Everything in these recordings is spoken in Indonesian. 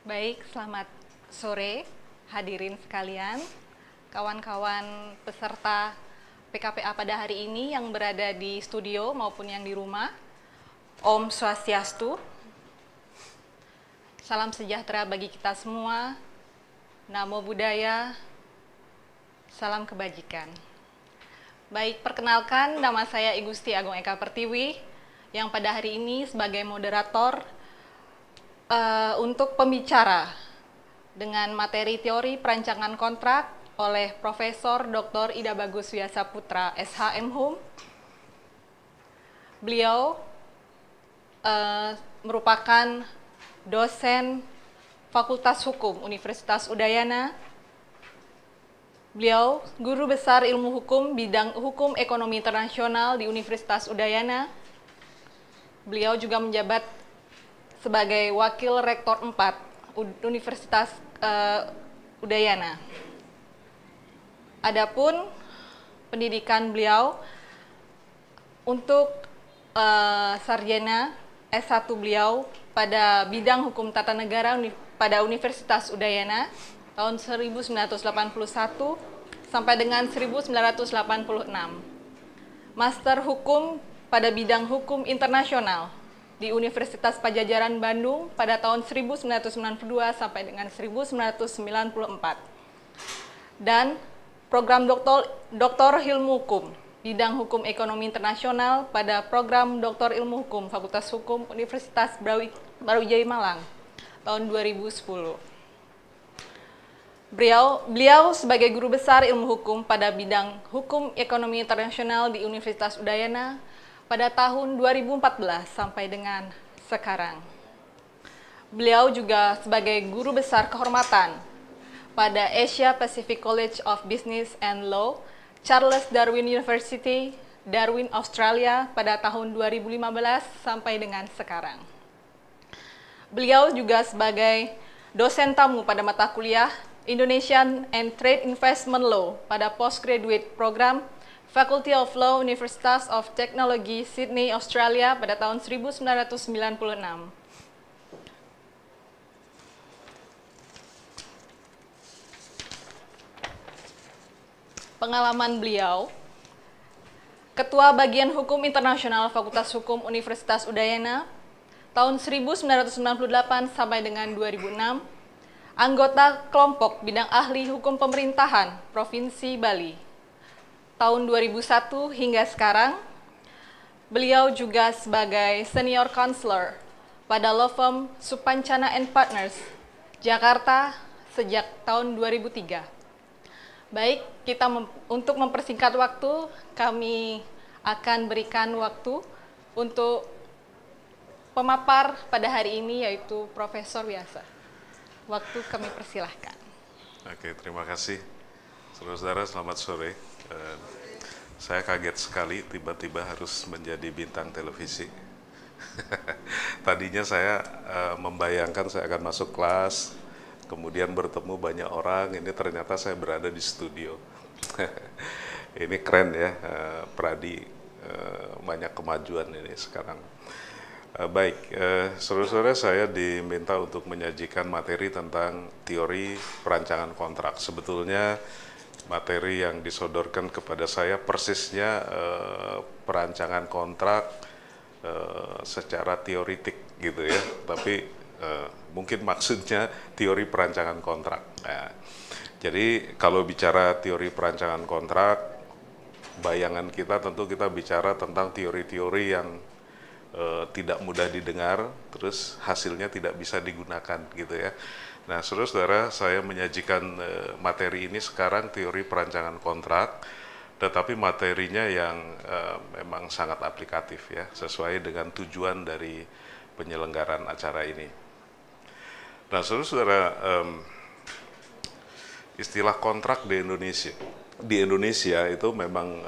Baik, selamat sore hadirin sekalian, kawan-kawan peserta PKPA pada hari ini yang berada di studio maupun yang di rumah. Om Swastiastu. Salam sejahtera bagi kita semua. Namo Buddhaya. Salam kebajikan. Baik, perkenalkan nama saya Igusti Agung Eka Pertiwi yang pada hari ini sebagai moderator Eh, untuk pembicara dengan materi teori perancangan kontrak oleh Profesor Dr. Ida Bagus Wiasa Putra, SHM Home. Beliau uh, merupakan dosen Fakultas Hukum Universitas Udayana. Beliau guru besar ilmu hukum bidang hukum ekonomi internasional di Universitas Udayana. Beliau juga menjabat sebagai wakil rektor 4 Universitas uh, Udayana. Adapun pendidikan beliau untuk uh, sarjana S1 beliau pada bidang hukum tata negara pada Universitas Udayana tahun 1981 sampai dengan 1986. Master hukum pada bidang hukum internasional di Universitas Pajajaran Bandung pada tahun 1992 sampai dengan 1994. Dan program doktor, doktor ilmu hukum bidang hukum ekonomi internasional pada program doktor ilmu hukum Fakultas Hukum Universitas Brawijaya Malang tahun 2010. Beliau, beliau sebagai guru besar ilmu hukum pada bidang hukum ekonomi internasional di Universitas Udayana pada tahun 2014 sampai dengan sekarang. Beliau juga sebagai guru besar kehormatan pada Asia Pacific College of Business and Law, Charles Darwin University, Darwin, Australia pada tahun 2015 sampai dengan sekarang. Beliau juga sebagai dosen tamu pada mata kuliah Indonesian and Trade Investment Law pada Postgraduate Program Faculty of Law Universitas of Technology Sydney, Australia pada tahun 1996. Pengalaman beliau, Ketua Bagian Hukum Internasional Fakultas Hukum Universitas Udayana tahun 1998 sampai dengan 2006, anggota kelompok bidang ahli hukum pemerintahan Provinsi Bali tahun 2001 hingga sekarang. Beliau juga sebagai senior counselor pada law firm Supancana and Partners, Jakarta sejak tahun 2003. Baik, kita mem untuk mempersingkat waktu, kami akan berikan waktu untuk pemapar pada hari ini yaitu Profesor Biasa. Waktu kami persilahkan. Oke, terima kasih. Saudara-saudara, selamat sore. Eh, saya kaget sekali tiba-tiba harus menjadi bintang televisi. Tadinya saya eh, membayangkan saya akan masuk kelas, kemudian bertemu banyak orang, ini ternyata saya berada di studio. ini keren ya, eh, Pradi banyak kemajuan ini sekarang. baik, uh, sore-sore saya diminta untuk menyajikan materi tentang teori perancangan kontrak. Sebetulnya materi yang disodorkan kepada saya persisnya eh, perancangan kontrak eh, secara teoritik gitu ya, tapi eh, mungkin maksudnya teori perancangan kontrak. Nah, jadi kalau bicara teori perancangan kontrak, bayangan kita tentu kita bicara tentang teori-teori yang eh, tidak mudah didengar, terus hasilnya tidak bisa digunakan gitu ya. Nah, saudara-saudara, saya menyajikan eh, materi ini sekarang teori perancangan kontrak, tetapi materinya yang eh, memang sangat aplikatif ya, sesuai dengan tujuan dari penyelenggaraan acara ini. Nah, saudara-saudara, istilah kontrak di Indonesia, di Indonesia itu memang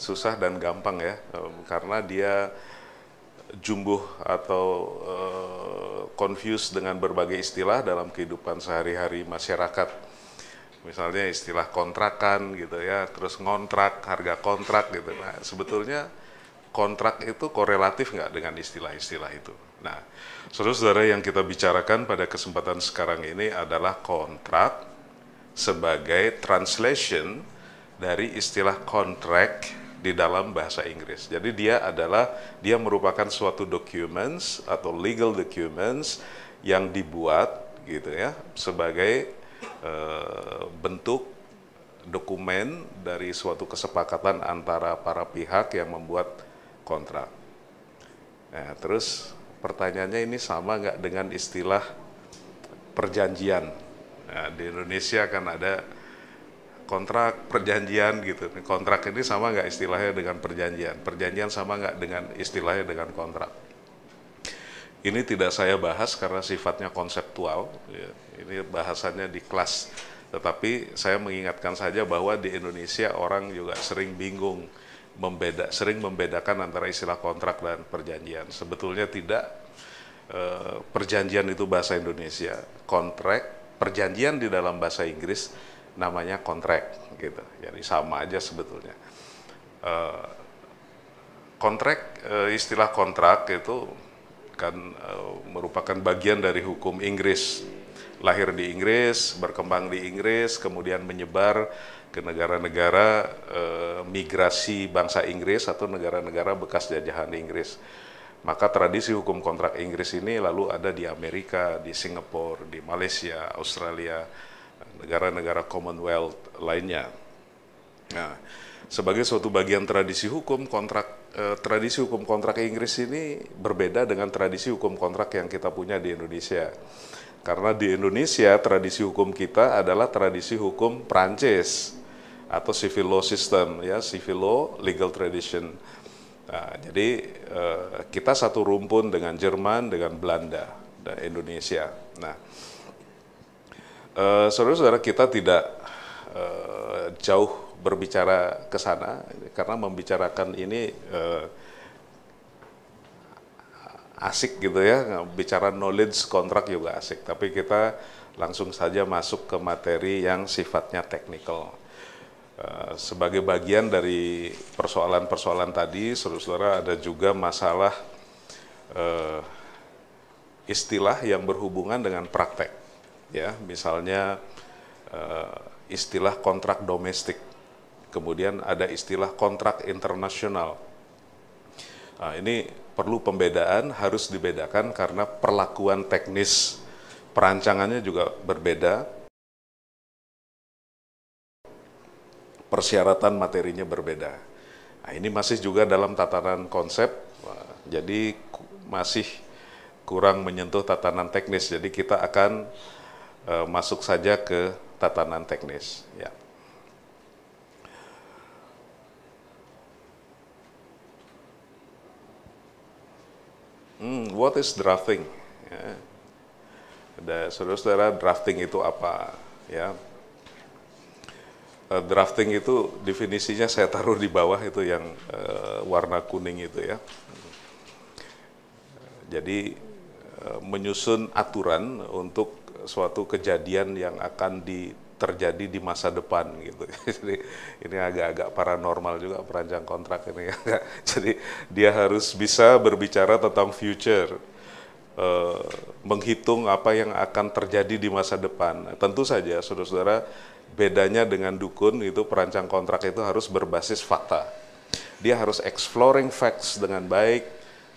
susah dan gampang ya, karena dia jumbuh atau e, confused dengan berbagai istilah dalam kehidupan sehari-hari masyarakat. Misalnya istilah kontrakan gitu ya, terus ngontrak, harga kontrak gitu. Nah, sebetulnya kontrak itu korelatif nggak dengan istilah-istilah itu? Nah, saudara-saudara yang kita bicarakan pada kesempatan sekarang ini adalah kontrak sebagai translation dari istilah contract di dalam bahasa Inggris. Jadi dia adalah dia merupakan suatu documents atau legal documents yang dibuat gitu ya sebagai uh, bentuk dokumen dari suatu kesepakatan antara para pihak yang membuat kontrak. Nah, terus pertanyaannya ini sama nggak dengan istilah perjanjian? Nah, di Indonesia kan ada kontrak perjanjian gitu kontrak ini sama nggak istilahnya dengan perjanjian perjanjian sama nggak dengan istilahnya dengan kontrak ini tidak saya bahas karena sifatnya konseptual ya. ini bahasannya di kelas tetapi saya mengingatkan saja bahwa di Indonesia orang juga sering bingung membeda sering membedakan antara istilah kontrak dan perjanjian sebetulnya tidak eh, perjanjian itu bahasa Indonesia kontrak perjanjian di dalam bahasa Inggris namanya kontrak gitu. Jadi sama aja sebetulnya. Uh, eh, kontrak uh, eh, istilah kontrak itu kan uh, merupakan bagian dari hukum Inggris. Lahir di Inggris, berkembang di Inggris, kemudian menyebar ke negara-negara migrasi bangsa Inggris atau negara-negara bekas jajahan Inggris. Maka tradisi hukum kontrak Inggris ini lalu ada di Amerika, di Singapura, di Malaysia, Australia, negara-negara Commonwealth lainnya. Nah, sebagai suatu bagian tradisi hukum kontrak eh, tradisi hukum kontrak Inggris ini berbeda dengan tradisi hukum kontrak yang kita punya di Indonesia. Karena di Indonesia tradisi hukum kita adalah tradisi hukum Prancis atau civil law system ya, civil law legal tradition. Nah, jadi eh, kita satu rumpun dengan Jerman, dengan Belanda dan Indonesia. Nah, saudara eh, saudara-saudara kita tidak uh, jauh berbicara ke sana karena membicarakan ini uh, asik gitu ya bicara knowledge kontrak juga asik tapi kita langsung saja masuk ke materi yang sifatnya teknikal sebagai bagian dari persoalan-persoalan tadi saudara-saudara ada juga masalah uh, istilah yang berhubungan dengan praktek ya misalnya uh, istilah kontrak domestik, kemudian ada istilah kontrak internasional. Nah, ini perlu pembedaan harus dibedakan karena perlakuan teknis perancangannya juga berbeda, persyaratan materinya berbeda. Nah, ini masih juga dalam tatanan konsep, jadi masih kurang menyentuh tatanan teknis. Jadi kita akan uh, masuk saja ke tatanan teknis. Ya. Hmm, what is drafting? Ya. Saudara-saudara, drafting itu apa? Ya, uh, drafting itu definisinya saya taruh di bawah itu yang uh, warna kuning itu ya. Jadi menyusun aturan untuk suatu kejadian yang akan di, terjadi di masa depan gitu. Jadi ini agak-agak paranormal juga perancang kontrak ini. Ya. Jadi dia harus bisa berbicara tentang future. Eh, menghitung apa yang akan terjadi di masa depan. Tentu saja, saudara-saudara, bedanya dengan dukun itu perancang kontrak itu harus berbasis fakta. Dia harus exploring facts dengan baik,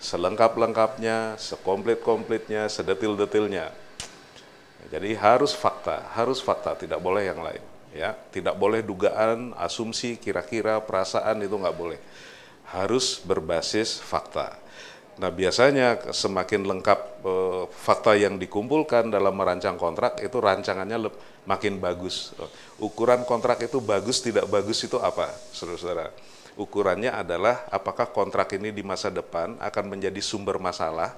selengkap-lengkapnya, sekomplit-komplitnya, sedetil-detilnya. Jadi harus fakta, harus fakta, tidak boleh yang lain. Ya, tidak boleh dugaan, asumsi, kira-kira, perasaan itu nggak boleh. Harus berbasis fakta. Nah biasanya semakin lengkap e, fakta yang dikumpulkan dalam merancang kontrak itu rancangannya lep, makin bagus. Ukuran kontrak itu bagus tidak bagus itu apa, saudara-saudara? Ukurannya adalah apakah kontrak ini di masa depan akan menjadi sumber masalah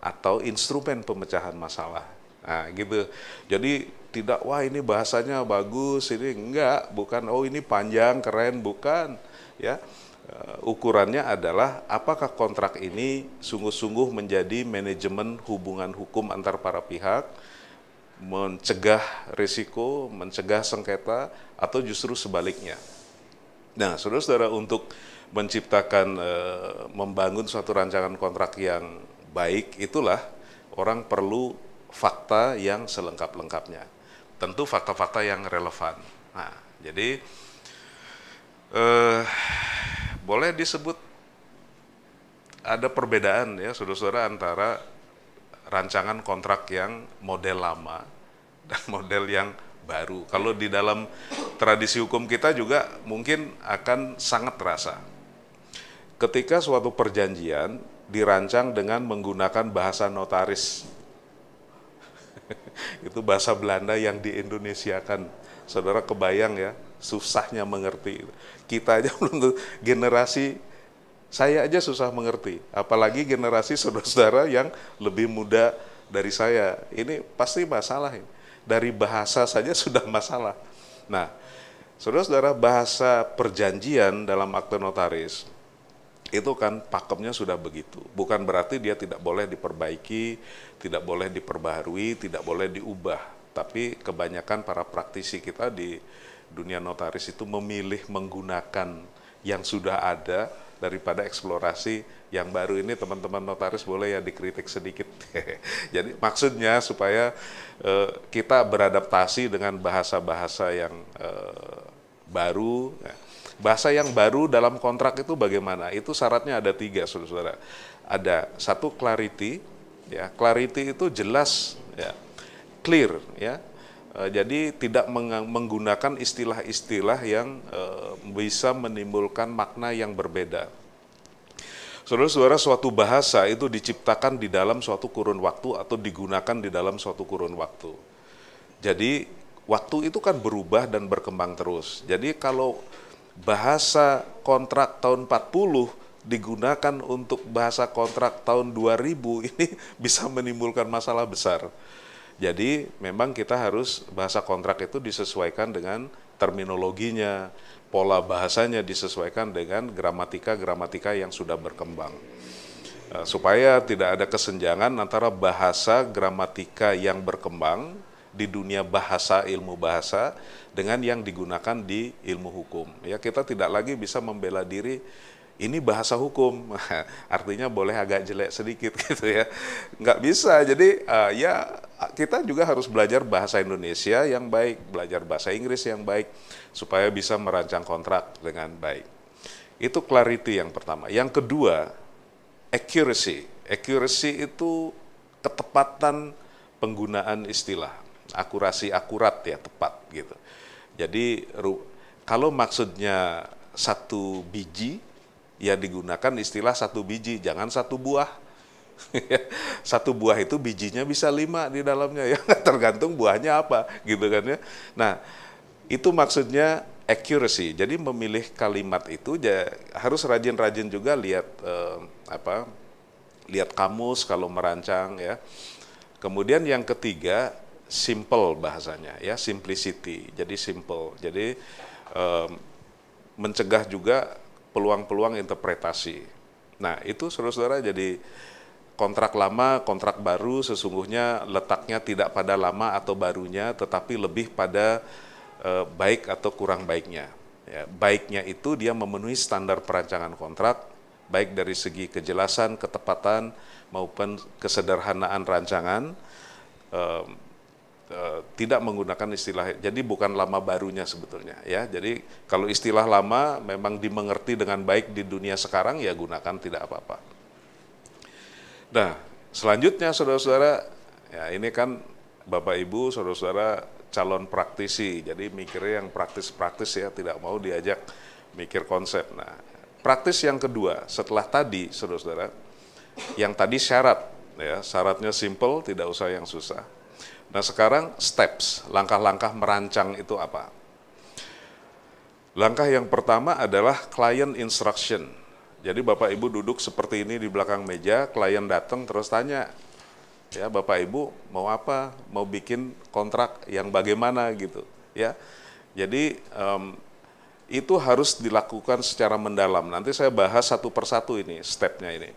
atau instrumen pemecahan masalah Nah, gitu. Jadi tidak wah ini bahasanya bagus, ini enggak, bukan oh ini panjang keren, bukan ya. Uh, ukurannya adalah apakah kontrak ini sungguh-sungguh menjadi manajemen hubungan hukum antar para pihak, mencegah risiko, mencegah sengketa atau justru sebaliknya. Nah, Saudara-saudara untuk menciptakan e, membangun suatu rancangan kontrak yang baik itulah orang perlu fakta yang selengkap-lengkapnya. Tentu fakta-fakta yang relevan. Nah, jadi eh, boleh disebut ada perbedaan ya saudara-saudara antara rancangan kontrak yang model lama dan model yang baru. Kalau di dalam tradisi hukum kita juga mungkin akan sangat terasa. Ketika suatu perjanjian dirancang dengan menggunakan bahasa notaris itu bahasa Belanda yang di Indonesia kan saudara kebayang ya susahnya mengerti kita aja belum generasi saya aja susah mengerti apalagi generasi saudara-saudara yang lebih muda dari saya ini pasti masalah ini. dari bahasa saja sudah masalah nah saudara-saudara bahasa perjanjian dalam akte notaris itu kan pakemnya sudah begitu bukan berarti dia tidak boleh diperbaiki tidak boleh diperbaharui, tidak boleh diubah. Tapi kebanyakan para praktisi kita di dunia notaris itu memilih menggunakan yang sudah ada daripada eksplorasi yang baru ini teman-teman notaris boleh ya dikritik sedikit. Jadi maksudnya supaya eh, kita beradaptasi dengan bahasa-bahasa yang eh, baru. Bahasa yang baru dalam kontrak itu bagaimana? Itu syaratnya ada tiga, saudara-saudara. Ada satu clarity, ya clarity itu jelas ya clear ya e, jadi tidak menggunakan istilah-istilah yang e, bisa menimbulkan makna yang berbeda Saudara-saudara, suatu bahasa itu diciptakan di dalam suatu kurun waktu atau digunakan di dalam suatu kurun waktu. Jadi, waktu itu kan berubah dan berkembang terus. Jadi, kalau bahasa kontrak tahun 40 digunakan untuk bahasa kontrak tahun 2000 ini bisa menimbulkan masalah besar. Jadi memang kita harus bahasa kontrak itu disesuaikan dengan terminologinya, pola bahasanya disesuaikan dengan gramatika-gramatika yang sudah berkembang. Eh, supaya tidak ada kesenjangan antara bahasa gramatika yang berkembang di dunia bahasa ilmu bahasa dengan yang digunakan di ilmu hukum. Ya kita tidak lagi bisa membela diri ini bahasa hukum artinya boleh agak jelek sedikit gitu ya nggak bisa jadi uh, ya kita juga harus belajar bahasa Indonesia yang baik belajar bahasa Inggris yang baik supaya bisa merancang kontrak dengan baik itu clarity yang pertama yang kedua accuracy accuracy itu ketepatan penggunaan istilah akurasi akurat ya tepat gitu jadi kalau maksudnya satu biji ya digunakan istilah satu biji, jangan satu buah. satu buah itu bijinya bisa lima di dalamnya ya tergantung buahnya apa gitu kan ya. Nah itu maksudnya accuracy. Jadi memilih kalimat itu ya, harus rajin-rajin juga lihat eh, apa lihat kamus kalau merancang ya. Kemudian yang ketiga simple bahasanya ya simplicity. Jadi simple. Jadi eh, mencegah juga peluang-peluang interpretasi. Nah, itu saudara-saudara jadi kontrak lama, kontrak baru sesungguhnya letaknya tidak pada lama atau barunya, tetapi lebih pada eh, baik atau kurang baiknya. Ya, baiknya itu dia memenuhi standar perancangan kontrak, baik dari segi kejelasan, ketepatan maupun kesederhanaan rancangan. Eh, Eh, tidak menggunakan istilah jadi bukan lama barunya sebetulnya ya jadi kalau istilah lama memang dimengerti dengan baik di dunia sekarang ya gunakan tidak apa-apa nah selanjutnya saudara-saudara ya ini kan bapak ibu saudara-saudara calon praktisi jadi mikirnya yang praktis-praktis ya tidak mau diajak mikir konsep nah praktis yang kedua setelah tadi saudara-saudara yang tadi syarat ya syaratnya simple tidak usah yang susah Nah sekarang steps, langkah-langkah merancang itu apa? Langkah yang pertama adalah client instruction. Jadi Bapak Ibu duduk seperti ini di belakang meja, klien datang terus tanya, ya Bapak Ibu mau apa? Mau bikin kontrak yang bagaimana gitu, ya. Jadi um, itu harus dilakukan secara mendalam. Nanti saya bahas satu persatu ini stepnya ini.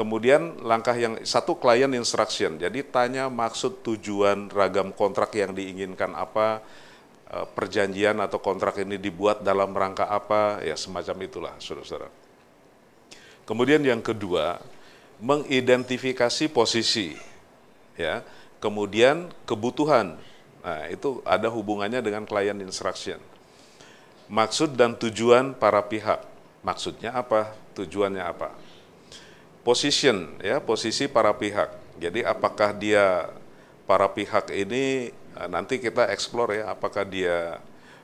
Kemudian langkah yang satu klien instruction. Jadi tanya maksud tujuan ragam kontrak yang diinginkan apa, e, perjanjian atau kontrak ini dibuat dalam rangka apa, ya semacam itulah Saudara-saudara. Kemudian yang kedua, mengidentifikasi posisi. Ya. Kemudian kebutuhan. Nah, itu ada hubungannya dengan klien instruction. Maksud dan tujuan para pihak. Maksudnya apa? Tujuannya apa? position ya posisi para pihak. Jadi apakah dia para pihak ini eh, nanti kita explore ya apakah dia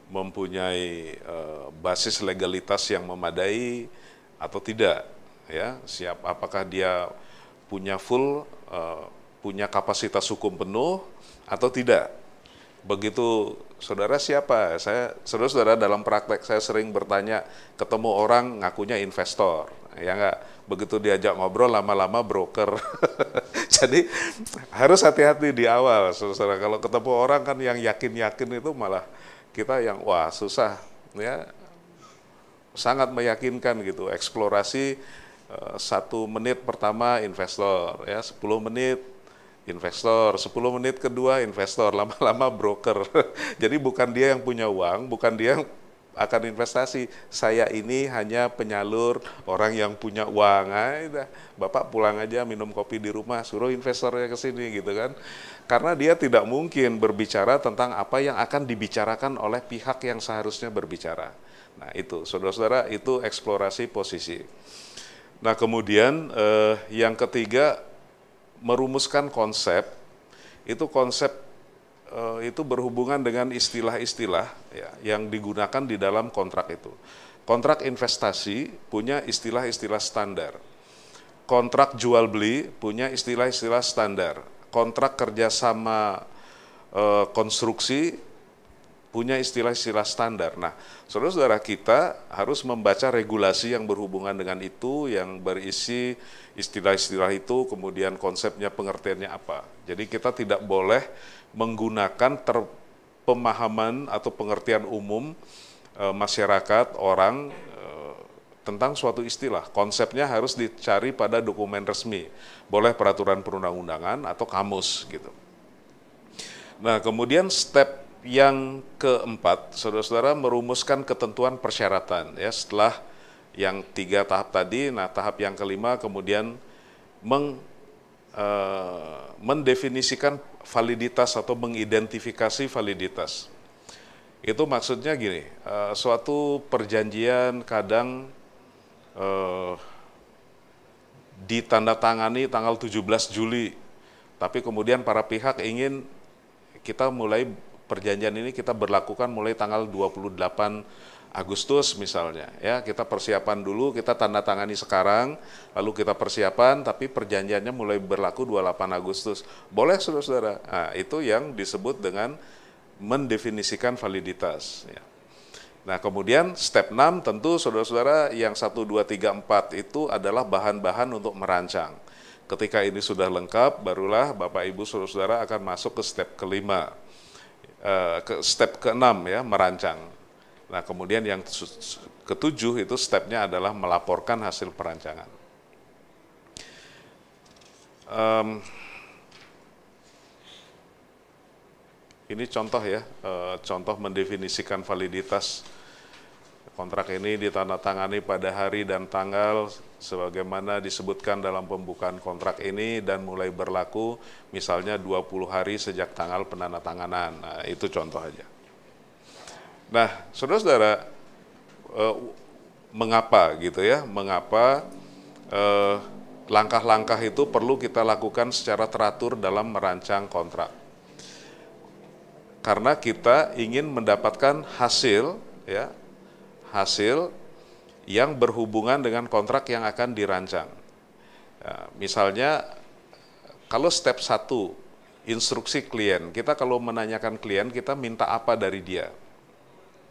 mempunyai uh, basis legalitas yang memadai atau tidak ya siap apakah dia punya full uh, punya kapasitas hukum penuh atau tidak begitu saudara siapa saya saudara-saudara dalam praktek saya sering bertanya ketemu orang ngakunya investor ya nggak begitu diajak ngobrol lama-lama broker jadi harus hati-hati di awal saudara kalau ketemu orang kan yang yakin-yakin itu malah kita yang wah susah ya sangat meyakinkan gitu eksplorasi eh, satu menit pertama investor ya sepuluh menit investor sepuluh menit kedua investor lama-lama broker jadi bukan dia yang punya uang bukan dia yang akan investasi. Saya ini hanya penyalur orang yang punya uang. Nah, Bapak pulang aja minum kopi di rumah, suruh investornya ke sini gitu kan. Karena dia tidak mungkin berbicara tentang apa yang akan dibicarakan oleh pihak yang seharusnya berbicara. Nah, itu Saudara-saudara, itu eksplorasi posisi. Nah, kemudian eh, yang ketiga merumuskan konsep. Itu konsep eh, itu berhubungan dengan istilah-istilah ya, yang digunakan di dalam kontrak itu. Kontrak investasi punya istilah-istilah standar. Kontrak jual beli punya istilah-istilah standar. Kontrak kerjasama e, konstruksi punya istilah-istilah standar. Nah, saudara-saudara kita harus membaca regulasi yang berhubungan dengan itu, yang berisi istilah-istilah itu, kemudian konsepnya, pengertiannya apa. Jadi kita tidak boleh menggunakan ter pemahaman atau pengertian umum e, masyarakat orang e, tentang suatu istilah. Konsepnya harus dicari pada dokumen resmi, boleh peraturan perundang-undangan atau kamus gitu. Nah, kemudian step yang keempat, saudara-saudara merumuskan ketentuan persyaratan ya setelah yang tiga tahap tadi. Nah, tahap yang kelima kemudian meng, e, mendefinisikan validitas atau mengidentifikasi validitas. Itu maksudnya gini, eh, suatu perjanjian kadang uh, ditandatangani tanggal 17 Juli, tapi kemudian para pihak ingin kita mulai perjanjian ini kita berlakukan mulai tanggal 28 Agustus misalnya ya kita persiapan dulu kita tanda tangani sekarang lalu kita persiapan tapi perjanjiannya mulai berlaku 28 Agustus boleh saudara-saudara nah, itu yang disebut dengan mendefinisikan validitas ya. Nah kemudian step 6 tentu saudara-saudara yang 1, 2, 3, 4 itu adalah bahan-bahan untuk merancang Ketika ini sudah lengkap barulah Bapak Ibu saudara-saudara akan masuk ke step kelima eh, ke step keenam ya merancang Nah, kemudian yang ketujuh itu stepnya adalah melaporkan hasil perancangan. Um, ini contoh ya, eh, contoh mendefinisikan validitas kontrak ini ditandatangani pada hari dan tanggal sebagaimana disebutkan dalam pembukaan kontrak ini dan mulai berlaku misalnya 20 hari sejak tanggal penandatanganan. Nah, itu contoh aja. Nah, saudara-saudara, eh, mengapa gitu ya? Mengapa langkah eh, langkah-langkah itu perlu kita lakukan secara teratur dalam merancang kontrak? Karena kita ingin mendapatkan hasil, ya, hasil yang berhubungan dengan kontrak yang akan dirancang. Ya, misalnya, kalau step satu instruksi klien, kita kalau menanyakan klien, kita minta apa dari dia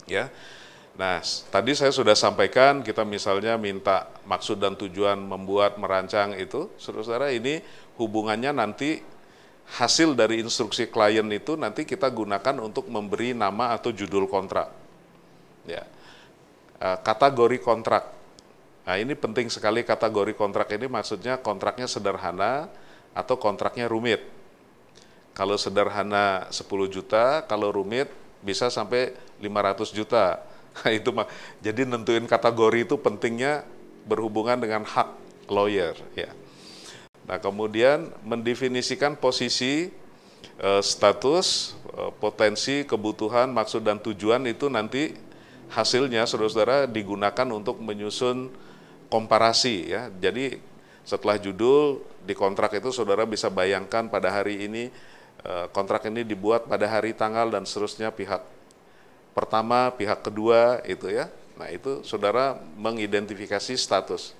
ya. Nah, tadi saya sudah sampaikan kita misalnya minta maksud dan tujuan membuat merancang itu, saudara-saudara ini hubungannya nanti hasil dari instruksi klien itu nanti kita gunakan untuk memberi nama atau judul kontrak. Ya. Eh, kategori kontrak. Nah, ini penting sekali kategori kontrak ini maksudnya kontraknya sederhana atau kontraknya rumit. Kalau sederhana 10 juta, kalau rumit bisa sampai 500 juta. Nah, itu mah. Jadi nentuin kategori itu pentingnya berhubungan dengan hak lawyer ya. Nah, kemudian mendefinisikan posisi eh, status, eh, potensi, kebutuhan, maksud dan tujuan itu nanti hasilnya Saudara-saudara digunakan untuk menyusun komparasi ya. Jadi setelah judul di kontrak itu Saudara bisa bayangkan pada hari ini eh, kontrak ini dibuat pada hari tanggal dan seterusnya pihak pertama, pihak kedua itu ya. Nah, itu saudara mengidentifikasi status.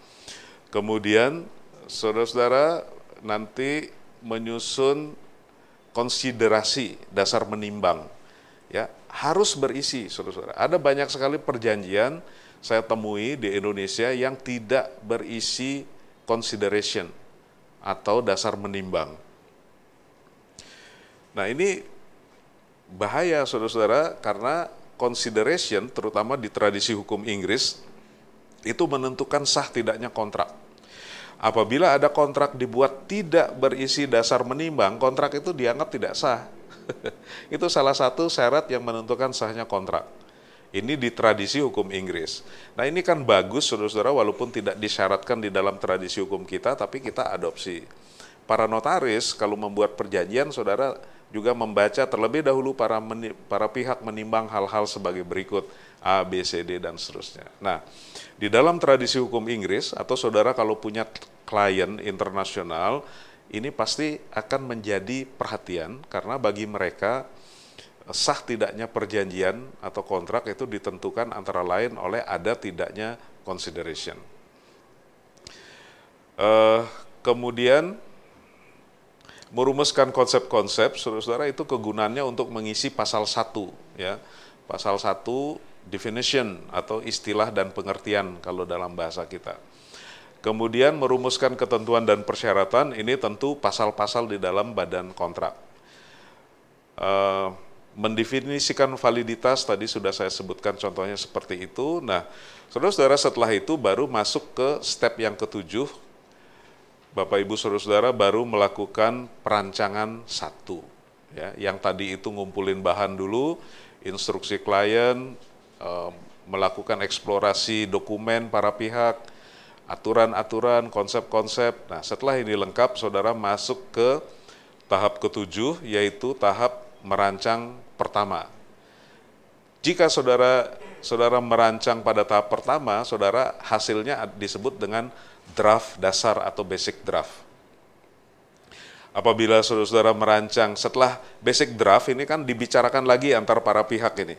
Kemudian saudara-saudara nanti menyusun konsiderasi dasar menimbang. Ya, harus berisi saudara-saudara. Ada banyak sekali perjanjian saya temui di Indonesia yang tidak berisi consideration atau dasar menimbang. Nah, ini bahaya saudara-saudara karena consideration terutama di tradisi hukum Inggris itu menentukan sah tidaknya kontrak. Apabila ada kontrak dibuat tidak berisi dasar menimbang, kontrak itu dianggap tidak sah. itu salah satu syarat yang menentukan sahnya kontrak. Ini di tradisi hukum Inggris. Nah ini kan bagus saudara-saudara walaupun tidak disyaratkan di dalam tradisi hukum kita tapi kita adopsi. Para notaris kalau membuat perjanjian saudara juga membaca terlebih dahulu para meni, para pihak menimbang hal-hal sebagai berikut A, B, C, D dan seterusnya. Nah, di dalam tradisi hukum Inggris atau saudara kalau punya klien internasional ini pasti akan menjadi perhatian karena bagi mereka sah tidaknya perjanjian atau kontrak itu ditentukan antara lain oleh ada tidaknya consideration. Uh, kemudian merumuskan konsep-konsep, saudara-saudara itu kegunaannya untuk mengisi pasal satu, ya. Pasal satu definition atau istilah dan pengertian kalau dalam bahasa kita. Kemudian merumuskan ketentuan dan persyaratan ini tentu pasal-pasal di dalam badan kontrak. Uh, mendefinisikan validitas tadi sudah saya sebutkan contohnya seperti itu. Nah, saudara-saudara setelah itu baru masuk ke step yang ketujuh Bapak Ibu Saudara-saudara baru melakukan perancangan satu. Ya, yang tadi itu ngumpulin bahan dulu, instruksi klien, e, melakukan eksplorasi dokumen para pihak, aturan-aturan, konsep-konsep. Nah, setelah ini lengkap, saudara masuk ke tahap ketujuh, yaitu tahap merancang pertama. Jika saudara saudara merancang pada tahap pertama, saudara hasilnya disebut dengan draft dasar atau basic draft. Apabila saudara-saudara merancang setelah basic draft ini kan dibicarakan lagi antara para pihak ini.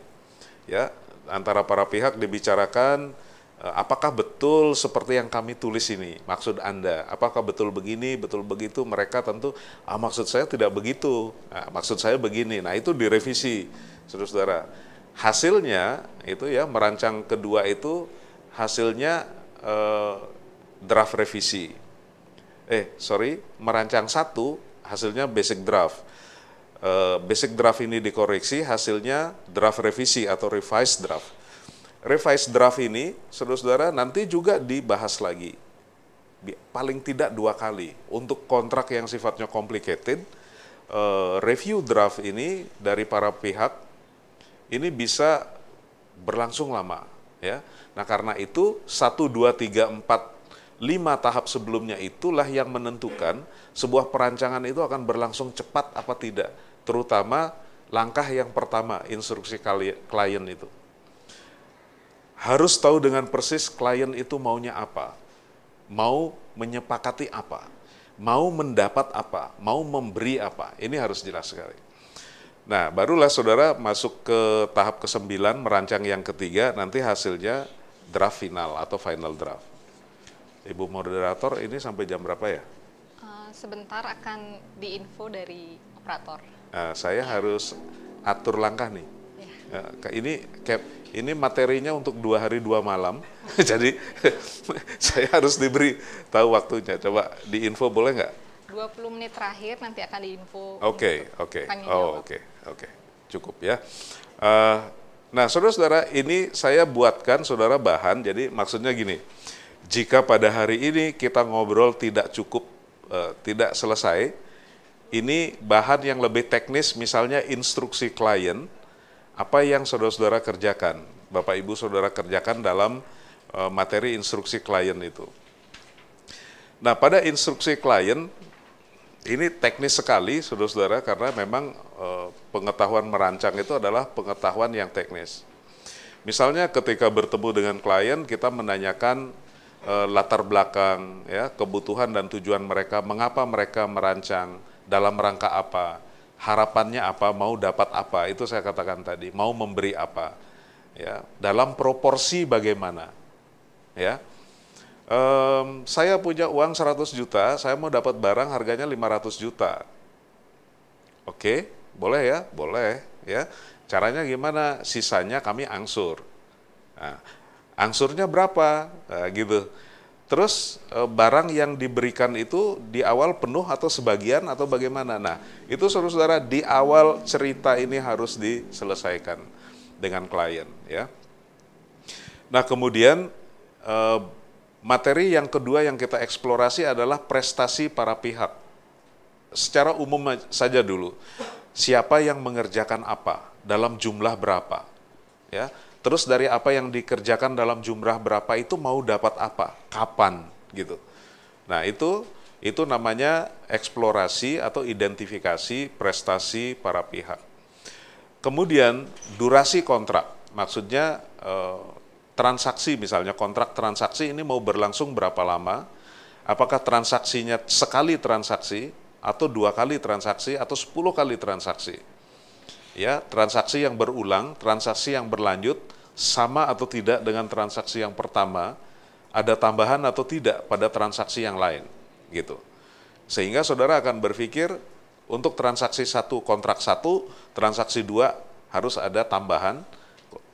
Ya, antara para pihak dibicarakan eh, apakah betul seperti yang kami tulis ini? Maksud Anda, apakah betul begini, betul begitu? Mereka tentu, ah maksud saya tidak begitu, nah, maksud saya begini. Nah itu direvisi, saudara-saudara. Hasilnya itu ya merancang kedua itu hasilnya eh, draft revisi. Eh, sorry, merancang satu, hasilnya basic draft. Uh, basic draft ini dikoreksi, hasilnya draft revisi atau revised draft. Revised draft ini, saudara-saudara, nanti juga dibahas lagi. Paling tidak dua kali. Untuk kontrak yang sifatnya complicated, uh, review draft ini dari para pihak ini bisa berlangsung lama ya. Nah, karena itu 1 2 3 4 lima tahap sebelumnya itulah yang menentukan sebuah perancangan itu akan berlangsung cepat apa tidak, terutama langkah yang pertama instruksi klien itu. Harus tahu dengan persis klien itu maunya apa, mau menyepakati apa, mau mendapat apa, mau memberi apa. Ini harus jelas sekali. Nah, barulah saudara masuk ke tahap ke-9, merancang yang ketiga, nanti hasilnya draft final atau final draft. Ibu moderator ini sampai jam berapa ya? Uh, sebentar akan diinfo dari operator. Uh, saya iya. harus atur langkah nih. Yeah. Iya. Uh, ini cap ini materinya untuk dua hari dua malam, jadi saya harus diberi tahu waktunya. Coba diinfo boleh nggak? 20 menit terakhir nanti akan diinfo. Oke, oke. Oh, oke, oke. Cukup ya. Uh, nah, saudara-saudara, ini saya buatkan saudara bahan. Jadi maksudnya gini, jika pada hari ini kita ngobrol tidak cukup, eh, tidak selesai, ini bahan yang lebih teknis, misalnya instruksi klien, apa yang saudara-saudara kerjakan, Bapak Ibu saudara kerjakan dalam eh, materi instruksi klien itu. Nah, pada instruksi klien ini teknis sekali, saudara-saudara, karena memang e, pengetahuan merancang itu adalah pengetahuan yang teknis. Misalnya, ketika bertemu dengan klien, kita menanyakan Eh, latar belakang, ya, kebutuhan dan tujuan mereka, mengapa mereka merancang, dalam rangka apa, harapannya apa, mau dapat apa, itu saya katakan tadi, mau memberi apa, ya, dalam proporsi bagaimana, ya. Um, saya punya uang 100 juta, saya mau dapat barang harganya 500 juta. Oke, boleh ya, boleh ya. Caranya gimana? Sisanya kami angsur. Nah, angsurnya berapa nah, gitu terus eh, barang yang diberikan itu di awal penuh atau sebagian atau bagaimana nah itu saudara-saudara di awal cerita ini harus diselesaikan dengan klien ya nah kemudian eh, materi yang kedua yang kita eksplorasi adalah prestasi para pihak secara umum saja dulu siapa yang mengerjakan apa dalam jumlah berapa ya Terus dari apa yang dikerjakan dalam jumlah berapa itu mau dapat apa, kapan gitu. Nah, itu itu namanya eksplorasi atau identifikasi prestasi para pihak. Kemudian durasi kontrak. Maksudnya eh, transaksi misalnya kontrak transaksi ini mau berlangsung berapa lama? Apakah transaksinya sekali transaksi atau dua kali transaksi atau sepuluh kali transaksi? Ya, transaksi yang berulang, transaksi yang berlanjut, sama atau tidak dengan transaksi yang pertama, ada tambahan atau tidak pada transaksi yang lain, gitu. Sehingga saudara akan berpikir untuk transaksi satu kontrak satu, transaksi dua harus ada tambahan,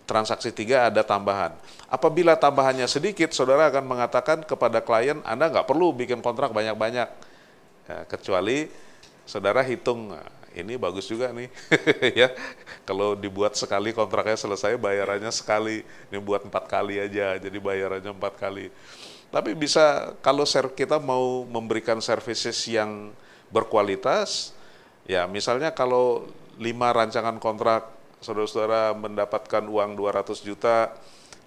transaksi tiga ada tambahan. Apabila tambahannya sedikit, saudara akan mengatakan kepada klien, Anda nggak perlu bikin kontrak banyak-banyak, ya, kecuali saudara hitung ini bagus juga nih ya kalau dibuat sekali kontraknya selesai bayarannya sekali ini buat empat kali aja jadi bayarannya empat kali tapi bisa kalau kita mau memberikan services yang berkualitas ya misalnya kalau lima rancangan kontrak saudara-saudara mendapatkan uang 200 juta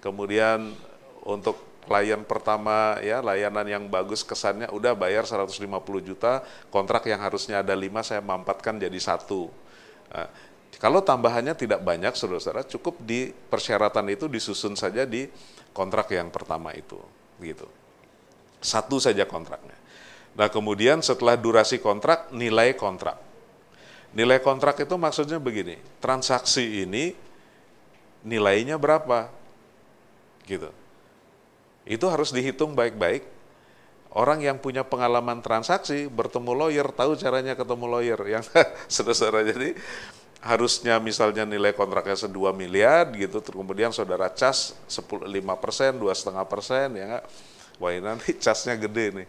kemudian untuk klien pertama ya layanan yang bagus kesannya udah bayar 150 juta kontrak yang harusnya ada lima saya mampatkan jadi satu nah, kalau tambahannya tidak banyak saudara-saudara cukup di persyaratan itu disusun saja di kontrak yang pertama itu gitu satu saja kontraknya nah kemudian setelah durasi kontrak nilai kontrak nilai kontrak itu maksudnya begini transaksi ini nilainya berapa gitu itu harus dihitung baik-baik. Orang yang punya pengalaman transaksi bertemu lawyer tahu caranya ketemu lawyer yang kan? saudara jadi harusnya misalnya nilai kontraknya se-2 miliar gitu terus kemudian saudara cas sepuluh lima persen dua setengah persen ya nggak wah ini nanti casnya gede nih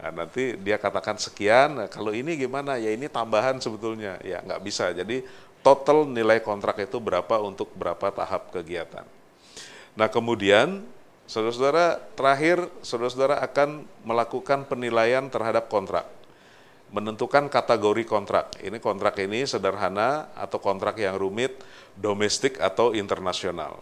Nah, nanti dia katakan sekian, nah, kalau ini gimana? Ya ini tambahan sebetulnya, ya nggak bisa. Jadi total nilai kontrak itu berapa untuk berapa tahap kegiatan. Nah kemudian Saudara-saudara, terakhir saudara-saudara akan melakukan penilaian terhadap kontrak. Menentukan kategori kontrak. Ini kontrak ini sederhana atau kontrak yang rumit, domestik atau internasional.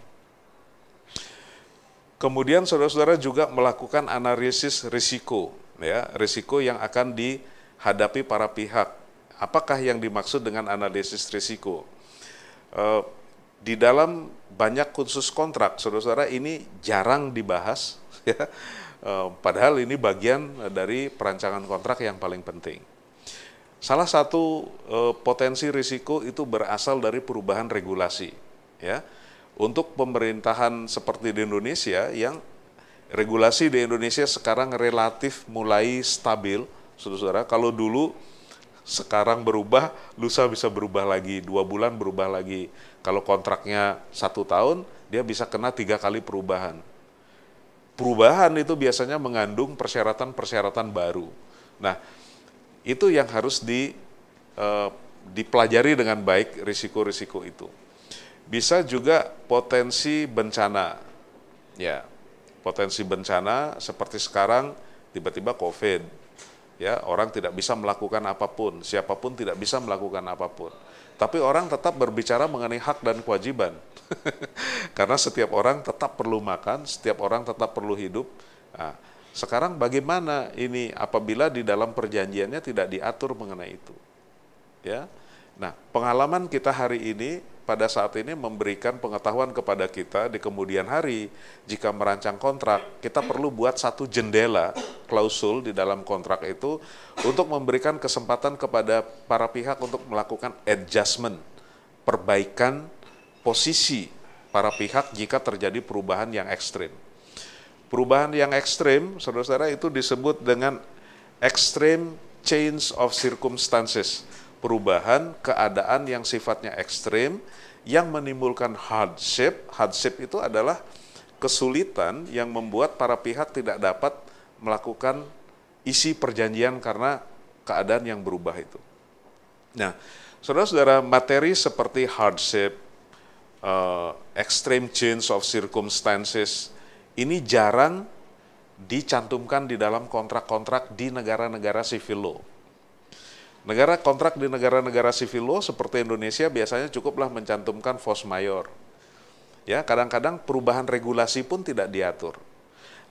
Kemudian saudara-saudara juga melakukan analisis risiko, ya, risiko yang akan dihadapi para pihak. Apakah yang dimaksud dengan analisis risiko? Uh, di dalam banyak khusus kontrak, saudara-saudara ini jarang dibahas, ya. Eh, padahal ini bagian eh, dari perancangan kontrak yang paling penting. Salah satu eh, potensi risiko itu berasal dari perubahan regulasi, ya. Untuk pemerintahan seperti di Indonesia yang regulasi di Indonesia sekarang relatif mulai stabil, saudara-saudara. Kalau dulu sekarang berubah, lusa bisa berubah lagi, dua bulan berubah lagi, kalau kontraknya satu tahun, dia bisa kena tiga kali perubahan. Perubahan itu biasanya mengandung persyaratan-persyaratan baru. Nah, itu yang harus di, eh, dipelajari dengan baik risiko-risiko itu. Bisa juga potensi bencana. Ya, potensi bencana seperti sekarang tiba-tiba COVID ya orang tidak bisa melakukan apapun, siapapun tidak bisa melakukan apapun. Tapi orang tetap berbicara mengenai hak dan kewajiban. Karena setiap orang tetap perlu makan, setiap orang tetap perlu hidup. Nah, sekarang bagaimana ini apabila di dalam perjanjiannya tidak diatur mengenai itu? Ya. Nah, pengalaman kita hari ini pada saat ini memberikan pengetahuan kepada kita di kemudian hari jika merancang kontrak kita perlu buat satu jendela klausul di dalam kontrak itu untuk memberikan kesempatan kepada para pihak untuk melakukan adjustment perbaikan posisi para pihak jika terjadi perubahan yang ekstrim perubahan yang ekstrim saudara-saudara itu disebut dengan extreme change of circumstances perubahan keadaan yang sifatnya ekstrim yang menimbulkan hardship. Hardship itu adalah kesulitan yang membuat para pihak tidak dapat melakukan isi perjanjian karena keadaan yang berubah itu. Nah, saudara-saudara, materi seperti hardship, uh, extreme change of circumstances ini jarang dicantumkan di dalam kontrak-kontrak di negara-negara civil law Negara kontrak di negara-negara civil law seperti Indonesia biasanya cukuplah mencantumkan force mayor. Ya, kadang-kadang perubahan regulasi pun tidak diatur.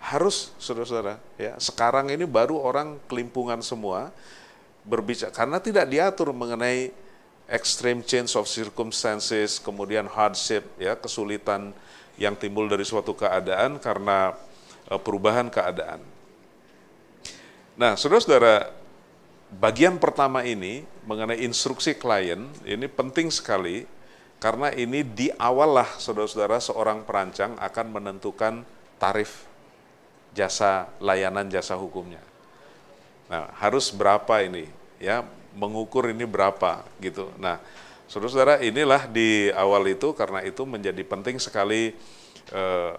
Harus saudara-saudara, ya, sekarang ini baru orang kelimpungan semua berbicara karena tidak diatur mengenai extreme change of circumstances, kemudian hardship, ya, kesulitan yang timbul dari suatu keadaan karena eh, perubahan keadaan. Nah, saudara-saudara, bagian pertama ini mengenai instruksi klien ini penting sekali karena ini di awal lah saudara-saudara seorang perancang akan menentukan tarif jasa layanan jasa hukumnya. Nah, harus berapa ini ya mengukur ini berapa gitu. Nah, saudara-saudara inilah di awal itu karena itu menjadi penting sekali eh,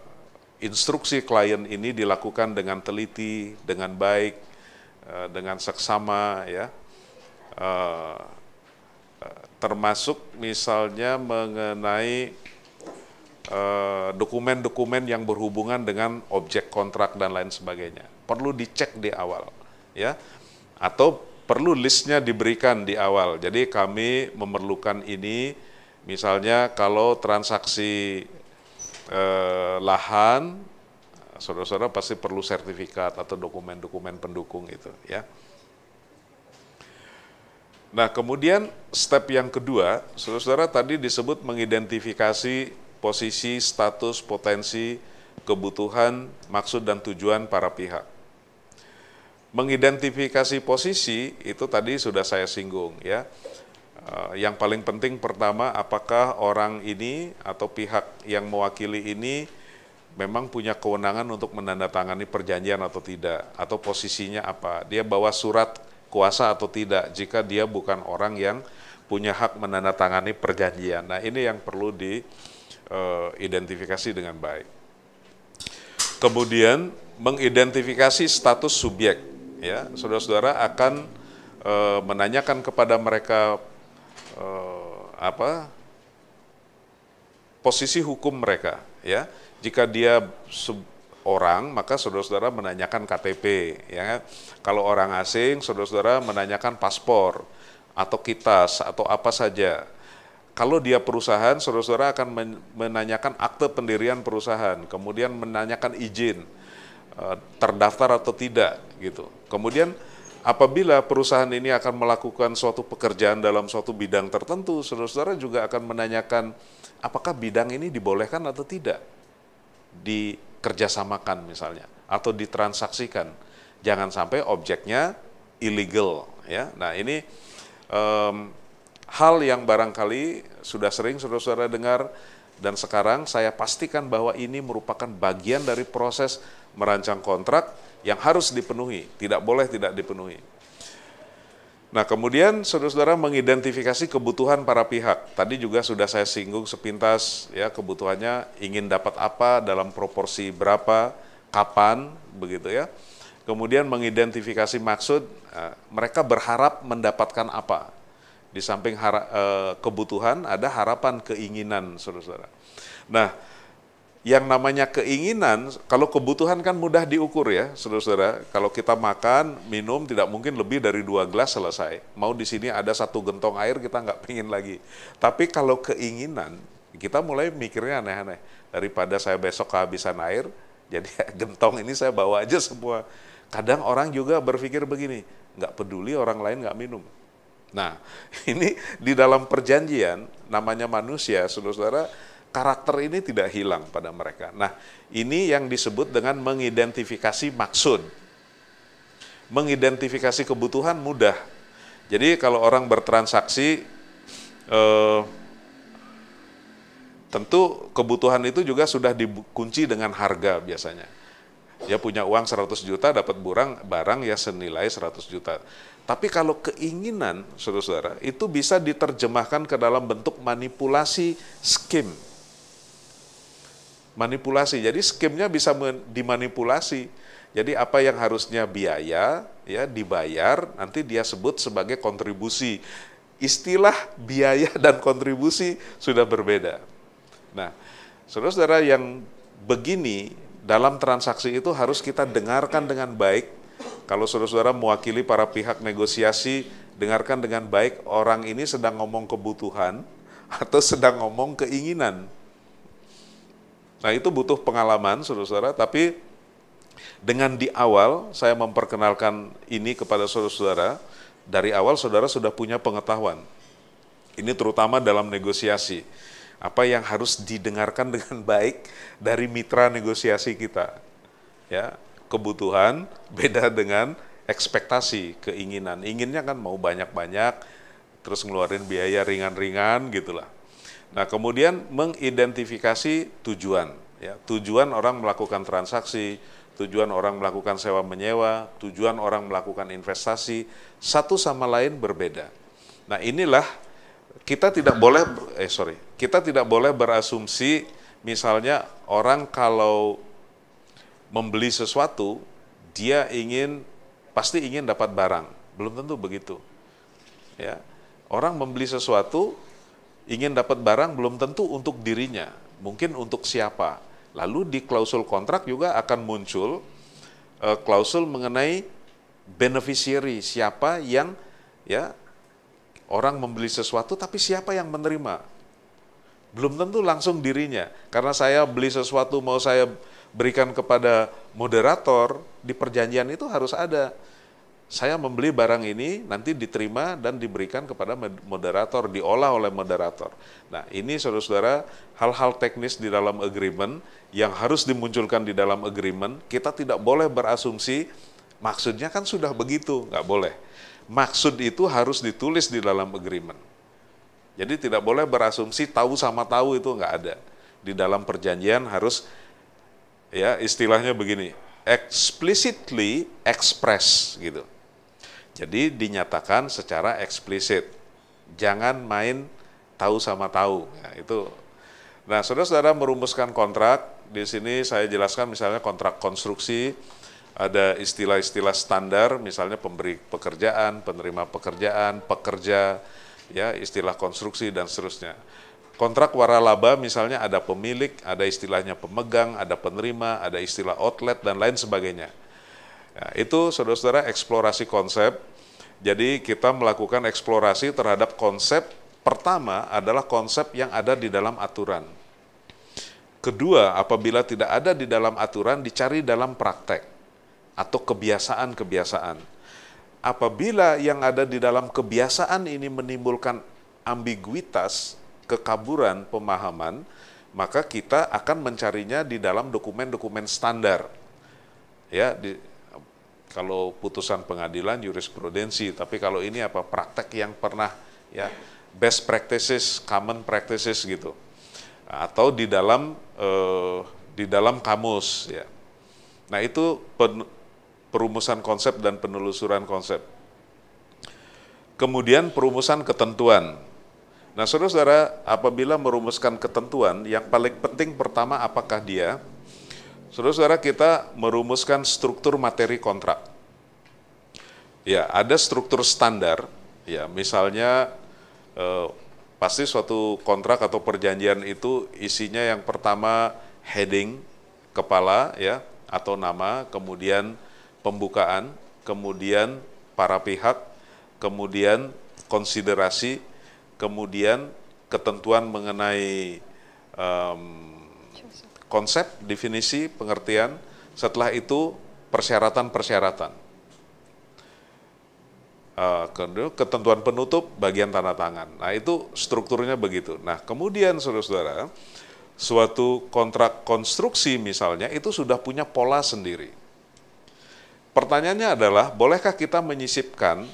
instruksi klien ini dilakukan dengan teliti, dengan baik Eh, dengan seksama ya eh, eh, termasuk misalnya mengenai dokumen-dokumen yang berhubungan dengan objek kontrak dan lain sebagainya perlu dicek di awal ya atau perlu listnya diberikan di awal jadi kami memerlukan ini misalnya kalau transaksi lahan saudara-saudara pasti perlu sertifikat atau dokumen-dokumen pendukung itu ya. Nah, kemudian step yang kedua, saudara-saudara tadi disebut mengidentifikasi posisi, status, potensi, kebutuhan, maksud dan tujuan para pihak. Mengidentifikasi posisi itu tadi sudah saya singgung ya. Eh, yang paling penting pertama apakah orang ini atau pihak yang mewakili ini memang punya kewenangan untuk menandatangani perjanjian atau tidak, atau posisinya apa, dia bawa surat kuasa atau tidak, jika dia bukan orang yang punya hak menandatangani perjanjian. Nah, ini yang perlu diidentifikasi eh, uh, dengan baik. Kemudian mengidentifikasi status subjek, ya, saudara-saudara akan uh, menanyakan kepada mereka uh, apa posisi hukum mereka, ya jika dia orang, maka saudara-saudara menanyakan KTP. Ya, kan? kalau orang asing, saudara-saudara menanyakan paspor atau kitas atau apa saja. Kalau dia perusahaan, saudara-saudara akan menanyakan akte pendirian perusahaan, kemudian menanyakan izin eh, terdaftar atau tidak gitu. Kemudian apabila perusahaan ini akan melakukan suatu pekerjaan dalam suatu bidang tertentu, saudara-saudara juga akan menanyakan apakah bidang ini dibolehkan atau tidak dikerjasamakan misalnya atau ditransaksikan. Jangan sampai objeknya illegal ya. Nah, ini um, hal yang barangkali sudah sering saudara-saudara dengar dan sekarang saya pastikan bahwa ini merupakan bagian dari proses merancang kontrak yang harus dipenuhi, tidak boleh tidak dipenuhi. Nah, kemudian saudara-saudara mengidentifikasi kebutuhan para pihak. Tadi juga sudah saya singgung sepintas ya kebutuhannya ingin dapat apa dalam proporsi berapa, kapan begitu ya. Kemudian mengidentifikasi maksud eh, mereka berharap mendapatkan apa. Di samping eh, kebutuhan ada harapan keinginan saudara-saudara. Nah, yang namanya keinginan, kalau kebutuhan kan mudah diukur ya, saudara-saudara. Kalau kita makan, minum tidak mungkin lebih dari dua gelas selesai. Mau di sini ada satu gentong air kita nggak pingin lagi. Tapi kalau keinginan, kita mulai mikirnya aneh-aneh. Daripada saya besok kehabisan air, jadi gentong ini saya bawa aja semua. Kadang orang juga berpikir begini, nggak peduli orang lain nggak minum. Nah, ini di dalam perjanjian, namanya manusia, saudara-saudara, karakter ini tidak hilang pada mereka. Nah, ini yang disebut dengan mengidentifikasi maksud. Mengidentifikasi kebutuhan mudah. Jadi kalau orang bertransaksi eh, tentu kebutuhan itu juga sudah dikunci dengan harga biasanya. Dia punya uang 100 juta dapat burang barang ya senilai 100 juta. Tapi kalau keinginan Saudara-saudara itu bisa diterjemahkan ke dalam bentuk manipulasi skim manipulasi. Jadi skemnya bisa dimanipulasi. Jadi apa yang harusnya biaya ya dibayar nanti dia sebut sebagai kontribusi. Istilah biaya dan kontribusi sudah berbeda. Nah, saudara-saudara yang begini dalam transaksi itu harus kita dengarkan dengan baik. Kalau saudara-saudara mewakili para pihak negosiasi, dengarkan dengan baik orang ini sedang ngomong kebutuhan atau sedang ngomong keinginan Nah itu butuh pengalaman saudara-saudara, tapi dengan di awal saya memperkenalkan ini kepada saudara-saudara, dari awal saudara sudah punya pengetahuan. Ini terutama dalam negosiasi. Apa yang harus didengarkan dengan baik dari mitra negosiasi kita. Ya, kebutuhan beda dengan ekspektasi, keinginan. Inginnya kan mau banyak-banyak, terus ngeluarin biaya ringan-ringan gitulah. Nah, kemudian mengidentifikasi tujuan. Ya, tujuan orang melakukan transaksi, tujuan orang melakukan sewa menyewa, tujuan orang melakukan investasi, satu sama lain berbeda. Nah, inilah kita tidak boleh eh sorry, kita tidak boleh berasumsi misalnya orang kalau membeli sesuatu dia ingin pasti ingin dapat barang. Belum tentu begitu. Ya. Orang membeli sesuatu ingin dapat barang belum tentu untuk dirinya, mungkin untuk siapa. Lalu di klausul kontrak juga akan muncul uh, klausul mengenai beneficiary siapa yang ya orang membeli sesuatu tapi siapa yang menerima. Belum tentu langsung dirinya. Karena saya beli sesuatu mau saya berikan kepada moderator, di perjanjian itu harus ada saya membeli barang ini nanti diterima dan diberikan kepada moderator, diolah oleh moderator. Nah, ini saudara-saudara hal-hal teknis di dalam agreement yang harus dimunculkan di dalam agreement. Kita tidak boleh berasumsi maksudnya kan sudah begitu, nggak boleh. Maksud itu harus ditulis di dalam agreement. Jadi tidak boleh berasumsi tahu sama tahu itu nggak ada. Di dalam perjanjian harus ya istilahnya begini, explicitly express gitu jadi dinyatakan secara eksplisit. Jangan main tahu sama tahu. Ya, itu. Nah, saudara-saudara merumuskan kontrak. Di sini saya jelaskan misalnya kontrak konstruksi, ada istilah-istilah standar, misalnya pemberi pekerjaan, penerima pekerjaan, pekerja, ya istilah konstruksi dan seterusnya. Kontrak waralaba misalnya ada pemilik, ada istilahnya pemegang, ada penerima, ada istilah outlet dan lain sebagainya. Ya, itu saudara-saudara eksplorasi konsep. Jadi kita melakukan eksplorasi terhadap konsep pertama adalah konsep yang ada di dalam aturan. Kedua, apabila tidak ada di dalam aturan dicari dalam praktek atau kebiasaan-kebiasaan. Apabila yang ada di dalam kebiasaan ini menimbulkan ambiguitas, kekaburan pemahaman, maka kita akan mencarinya di dalam dokumen-dokumen standar. Ya, di, kalau putusan pengadilan jurisprudensi, tapi kalau ini apa praktek yang pernah ya best practices, common practices gitu, atau di dalam eh, di dalam kamus ya. Nah itu pen, perumusan konsep dan penelusuran konsep. Kemudian perumusan ketentuan. Nah saudara-saudara, apabila merumuskan ketentuan, yang paling penting pertama apakah dia Saudara-saudara kita merumuskan struktur materi kontrak. Ya, ada struktur standar. Ya, misalnya eh, pasti suatu kontrak atau perjanjian itu isinya yang pertama heading kepala ya atau nama, kemudian pembukaan, kemudian para pihak, kemudian konsiderasi, kemudian ketentuan mengenai um, konsep, definisi, pengertian, setelah itu persyaratan-persyaratan. Eh, ketentuan penutup bagian tanda tangan. Nah, itu strukturnya begitu. Nah, kemudian saudara-saudara, suatu kontrak konstruksi misalnya itu sudah punya pola sendiri. Pertanyaannya adalah, bolehkah kita menyisipkan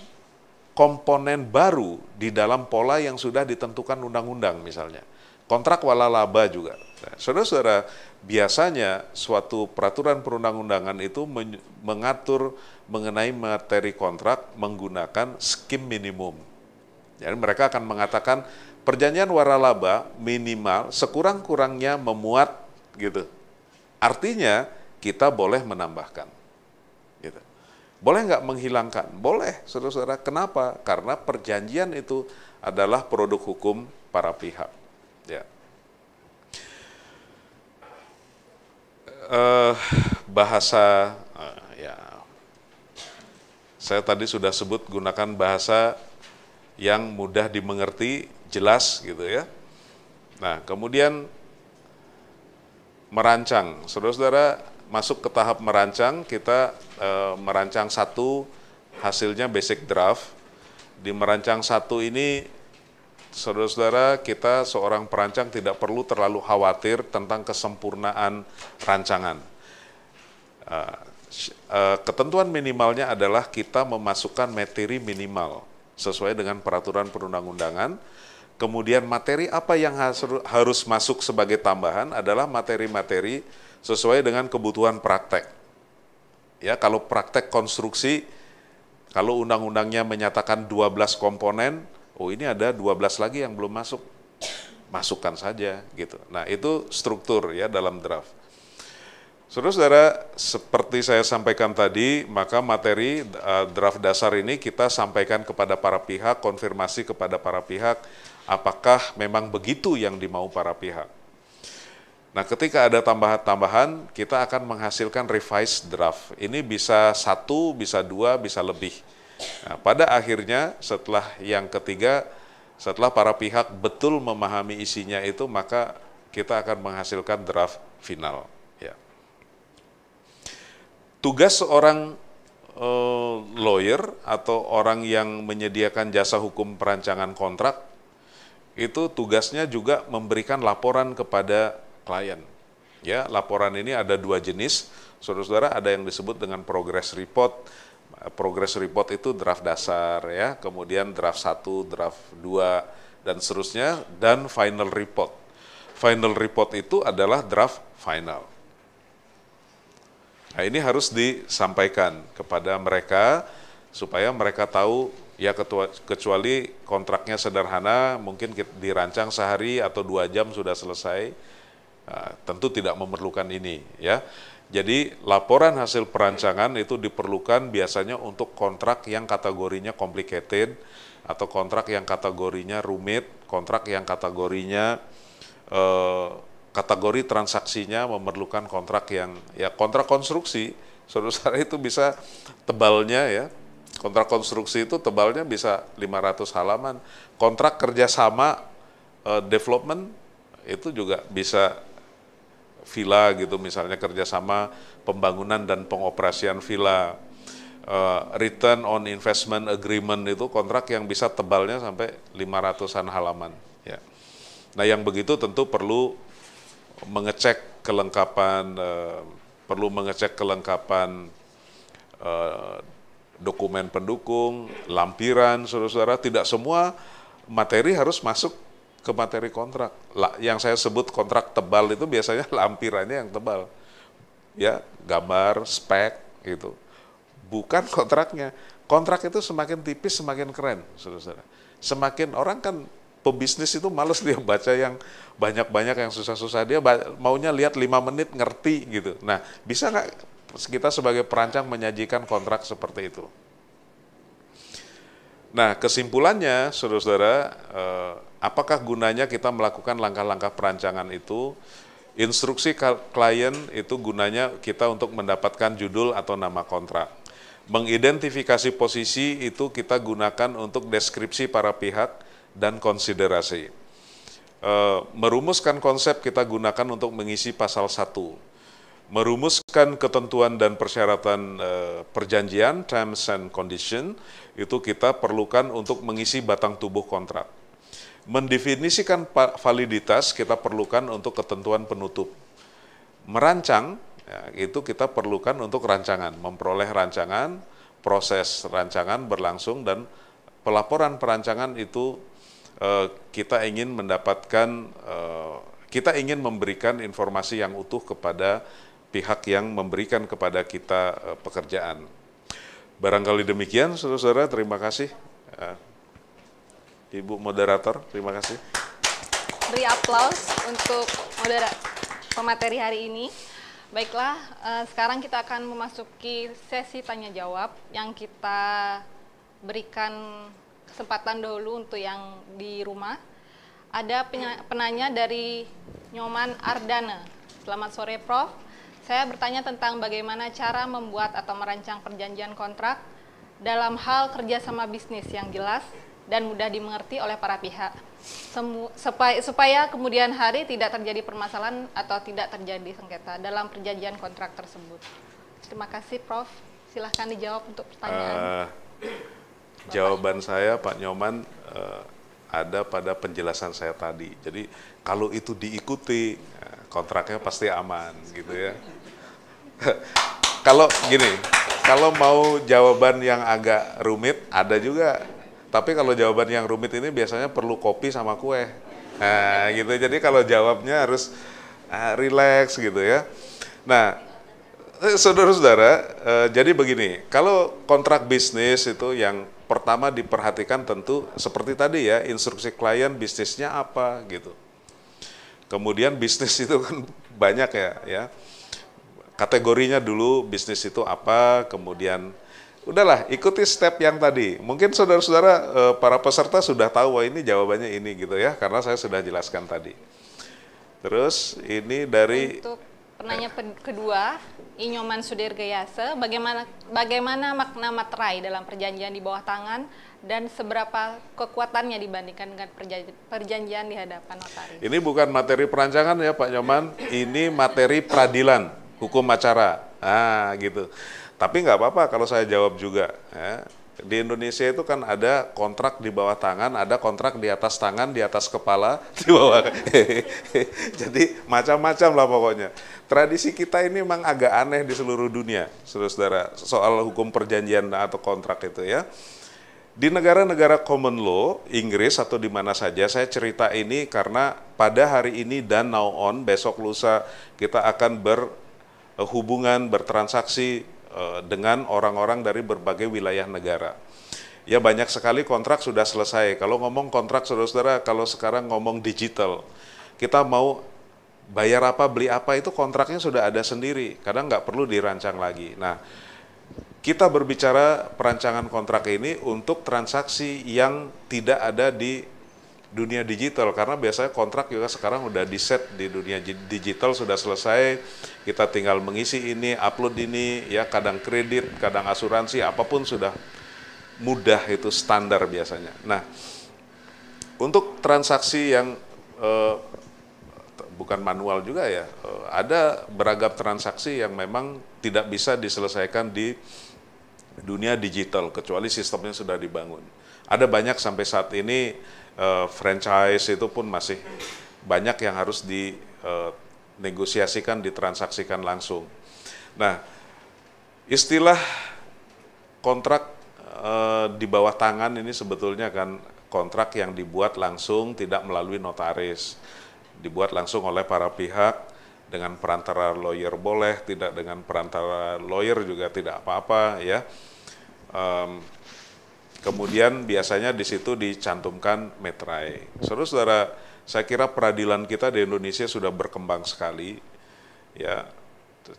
komponen baru di dalam pola yang sudah ditentukan undang-undang misalnya? kontrak wala laba juga. Nah, saudara-saudara, biasanya suatu peraturan perundang-undangan itu mengatur mengenai materi kontrak menggunakan skim minimum. Jadi mereka akan mengatakan perjanjian waralaba minimal sekurang-kurangnya memuat gitu. Artinya kita boleh menambahkan. Gitu. Boleh nggak menghilangkan? Boleh, saudara-saudara. Kenapa? Karena perjanjian itu adalah produk hukum para pihak. Ya. Uh, bahasa uh, ya saya tadi sudah sebut gunakan bahasa yang mudah dimengerti, jelas gitu ya. Nah, kemudian merancang. Saudara-saudara masuk ke tahap merancang, kita e, merancang satu hasilnya basic draft. Di merancang satu ini Saudara-saudara, kita seorang perancang tidak perlu terlalu khawatir tentang kesempurnaan rancangan. Eh, eh, ketentuan minimalnya adalah kita memasukkan materi minimal sesuai dengan peraturan perundang-undangan. Kemudian materi apa yang harus masuk sebagai tambahan adalah materi-materi sesuai dengan kebutuhan praktek. Ya, kalau praktek konstruksi, kalau undang-undangnya menyatakan 12 komponen, oh ini ada 12 lagi yang belum masuk, masukkan saja gitu. Nah itu struktur ya dalam draft. Saudara-saudara, seperti saya sampaikan tadi, maka materi uh, draft dasar ini kita sampaikan kepada para pihak, konfirmasi kepada para pihak, apakah memang begitu yang dimau para pihak. Nah, ketika ada tambahan-tambahan, kita akan menghasilkan revised draft. Ini bisa satu, bisa dua, bisa lebih. Nah, pada akhirnya setelah yang ketiga, setelah para pihak betul memahami isinya itu, maka kita akan menghasilkan draft final. Ya. Tugas seorang eh, lawyer atau orang yang menyediakan jasa hukum perancangan kontrak itu tugasnya juga memberikan laporan kepada klien. Ya, laporan ini ada dua jenis. Saudara-saudara ada yang disebut dengan progress report, progress report itu draft dasar ya, kemudian draft 1, draft 2 dan seterusnya dan final report. Final report itu adalah draft final. Nah, ini harus disampaikan kepada mereka supaya mereka tahu ya ketua, kecuali kontraknya sederhana mungkin dirancang sehari atau dua jam sudah selesai. Nah, tentu tidak memerlukan ini ya. Jadi laporan hasil perancangan itu diperlukan biasanya untuk kontrak yang kategorinya complicated atau kontrak yang kategorinya rumit, kontrak yang kategorinya eh, kategori transaksinya memerlukan kontrak yang ya kontrak konstruksi. saudara itu bisa tebalnya ya kontrak konstruksi itu tebalnya bisa 500 halaman. Kontrak kerjasama eh, development itu juga bisa villa gitu misalnya kerjasama pembangunan dan pengoperasian villa uh, return on investment agreement itu kontrak yang bisa tebalnya sampai 500-an halaman ya. Nah, yang begitu tentu perlu mengecek kelengkapan uh, perlu mengecek kelengkapan uh, dokumen pendukung, lampiran Saudara-saudara tidak semua materi harus masuk ke materi kontrak. Yang saya sebut kontrak tebal itu biasanya lampirannya yang tebal. Ya, gambar, spek gitu. Bukan kontraknya. Kontrak itu semakin tipis semakin keren, Saudara. Semakin orang kan pebisnis itu males dia baca yang banyak-banyak yang susah-susah dia maunya lihat lima menit ngerti gitu. Nah, bisa nggak kita sebagai perancang menyajikan kontrak seperti itu? Nah, kesimpulannya, saudara-saudara, eh, Apakah gunanya kita melakukan langkah-langkah perancangan itu? Instruksi klien itu gunanya kita untuk mendapatkan judul atau nama kontrak. Mengidentifikasi posisi itu kita gunakan untuk deskripsi para pihak dan konsiderasi. E, merumuskan konsep kita gunakan untuk mengisi pasal 1 merumuskan ketentuan dan persyaratan e, perjanjian terms and condition itu kita perlukan untuk mengisi batang tubuh kontrak. Mendefinisikan validitas kita perlukan untuk ketentuan penutup. Merancang ya, itu kita perlukan untuk rancangan, memperoleh rancangan, proses rancangan berlangsung dan pelaporan perancangan itu eh, kita ingin mendapatkan eh, kita ingin memberikan informasi yang utuh kepada pihak yang memberikan kepada kita eh, pekerjaan. Barangkali demikian, saudara-saudara. Terima kasih. Ya. Ibu moderator. Terima kasih. Beri aplaus untuk moderator pemateri hari ini. Baiklah, eh, sekarang kita akan memasuki sesi tanya jawab yang kita berikan kesempatan dahulu untuk yang di rumah. Ada penanya dari Nyoman Ardana. Selamat sore, Prof. Saya bertanya tentang bagaimana cara membuat atau merancang perjanjian kontrak dalam hal kerjasama bisnis yang jelas dan mudah dimengerti oleh para pihak Semu, supaya, supaya kemudian hari tidak terjadi permasalahan atau tidak terjadi sengketa dalam perjanjian kontrak tersebut. Terima kasih Prof. Silahkan dijawab untuk pertanyaan. Uh, jawaban saya Pak Nyoman uh, ada pada penjelasan saya tadi. Jadi kalau itu diikuti eh, kontraknya pasti aman gitu ya. kalau gini, kalau mau jawaban yang agak rumit ada juga tapi kalau jawaban yang rumit ini biasanya perlu kopi sama kue. Nah, gitu. Jadi kalau jawabnya harus uh, relax gitu ya. Nah, eh, saudara-saudara, uh, jadi begini, kalau kontrak bisnis itu yang pertama diperhatikan tentu seperti tadi ya, instruksi klien bisnisnya apa gitu. Kemudian bisnis itu kan banyak ya, ya. Kategorinya dulu bisnis itu apa, kemudian udahlah ikuti step yang tadi. Mungkin saudara-saudara eh, para peserta sudah tahu wah ini jawabannya ini gitu ya karena saya sudah jelaskan tadi. Terus ini dari Untuk penanya eh. kedua, Inyoman Sudirgayase, bagaimana bagaimana makna materai dalam perjanjian di bawah tangan dan seberapa kekuatannya dibandingkan dengan perjanjian, perjanjian di hadapan notaris? Ini bukan materi perancangan ya Pak Nyoman, ini materi peradilan, hukum acara. Ah, gitu. Tapi nggak apa-apa kalau saya jawab juga. Ya. Di Indonesia itu kan ada kontrak di bawah tangan, ada kontrak di atas tangan, di atas kepala, di bawah. Jadi macam-macam lah pokoknya. Tradisi kita ini memang agak aneh di seluruh dunia, saudara-saudara, soal hukum perjanjian atau kontrak itu ya. Di negara-negara common law, Inggris atau di mana saja, saya cerita ini karena pada hari ini dan now on, besok lusa kita akan berhubungan, bertransaksi Eh, dengan orang-orang dari berbagai wilayah negara. Ya banyak sekali kontrak sudah selesai. Kalau ngomong kontrak saudara-saudara, kalau sekarang ngomong digital, kita mau bayar apa, beli apa itu kontraknya sudah ada sendiri. Kadang nggak perlu dirancang lagi. Nah, kita berbicara perancangan kontrak ini untuk transaksi yang tidak ada di dunia digital karena biasanya kontrak juga sekarang udah di set di dunia digital sudah selesai kita tinggal mengisi ini upload ini ya kadang kredit kadang asuransi apapun sudah mudah itu standar biasanya nah untuk transaksi yang eh, bukan manual juga ya eh, ada beragam transaksi yang memang tidak bisa diselesaikan di dunia digital kecuali sistemnya sudah dibangun ada banyak sampai saat ini uh, franchise itu pun masih banyak yang harus dinegosiasikan, eh, ditransaksikan langsung. Nah, istilah kontrak uh, di bawah tangan ini sebetulnya kan kontrak yang dibuat langsung tidak melalui notaris, dibuat langsung oleh para pihak dengan perantara lawyer boleh, tidak dengan perantara lawyer juga tidak apa-apa ya. Um, Kemudian biasanya di situ dicantumkan metrai. Saudara-saudara, saya kira peradilan kita di Indonesia sudah berkembang sekali. Ya,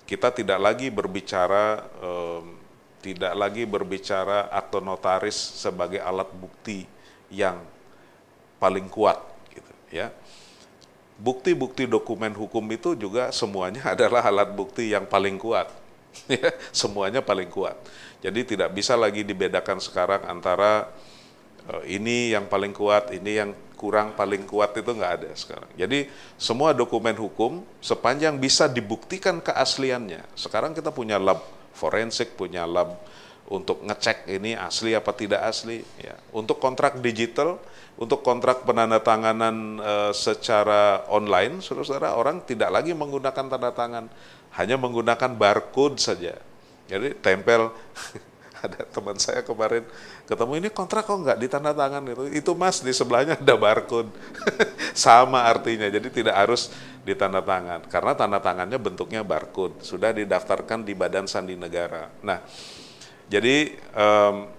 kita tidak lagi berbicara um, tidak lagi berbicara akte notaris sebagai alat bukti yang paling kuat gitu ya. Bukti-bukti dokumen hukum itu juga semuanya adalah alat bukti yang paling kuat. Ya. semuanya paling kuat. Jadi tidak bisa lagi dibedakan sekarang antara eh, ini yang paling kuat, ini yang kurang paling kuat itu nggak ada sekarang. Jadi semua dokumen hukum sepanjang bisa dibuktikan keasliannya. Sekarang kita punya lab forensik, punya lab untuk ngecek ini asli apa tidak asli. Ya. Untuk kontrak digital, untuk kontrak penandatanganan e, secara online, saudara-saudara orang tidak lagi menggunakan tanda tangan, hanya menggunakan barcode saja jadi tempel ada teman saya kemarin ketemu ini kontrak kok nggak ditanda tangan itu itu mas di sebelahnya ada barcode sama artinya jadi tidak harus ditanda tangan karena tanda tangannya bentuknya barcode sudah didaftarkan di Badan Sandi Negara nah jadi um,